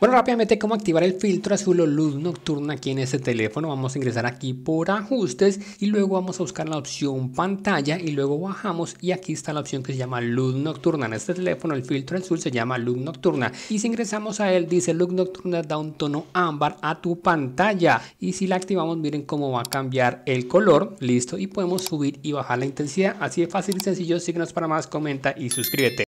Bueno, rápidamente cómo activar el filtro azul o luz nocturna aquí en este teléfono. Vamos a ingresar aquí por ajustes y luego vamos a buscar la opción pantalla y luego bajamos y aquí está la opción que se llama luz nocturna. En este teléfono el filtro azul se llama luz nocturna y si ingresamos a él dice luz nocturna da un tono ámbar a tu pantalla y si la activamos miren cómo va a cambiar el color. Listo y podemos subir y bajar la intensidad. Así de fácil y sencillo. Síguenos para más, comenta y suscríbete.